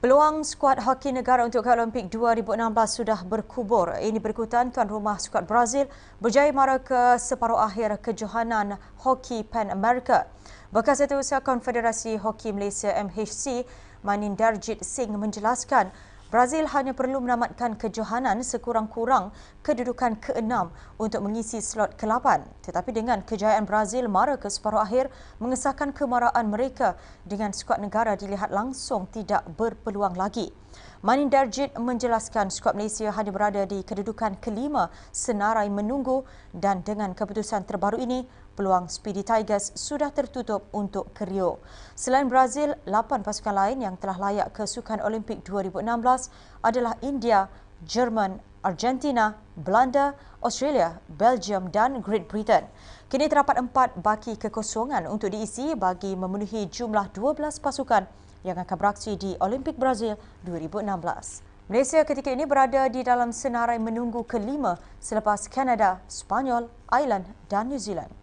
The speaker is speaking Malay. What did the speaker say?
Peluang skuad hoki negara untuk Kuala Olimpik 2016 sudah berkubur. Ini berikutan tuan rumah skuad Brazil berjaya mara ke separuh akhir kejohanan hoki Pan America. Bekas itu, Konfederasi Hoki Malaysia MHC, Manin Singh menjelaskan Brazil hanya perlu menamatkan kejohanan sekurang-kurang kedudukan ke-6 untuk mengisi slot ke-8. Tetapi dengan kejayaan Brazil mara ke separuh akhir mengesahkan kemarahan mereka dengan skuad negara dilihat langsung tidak berpeluang lagi. Manin Darjit menjelaskan skuad Malaysia hanya berada di kedudukan kelima senarai menunggu dan dengan keputusan terbaru ini, peluang Speedy Tigers sudah tertutup untuk Kerio. Selain Brazil, lapan pasukan lain yang telah layak ke Sukan Olimpik 2016 adalah India, Jerman, Argentina, Belanda, Australia, Belgium dan Great Britain. Kini terdapat empat baki kekosongan untuk diisi bagi memenuhi jumlah 12 pasukan yang akan beraksi di Olimpik Brazil 2016. Malaysia ketika ini berada di dalam senarai menunggu kelima selepas Kanada, Spanyol, Ireland dan New Zealand.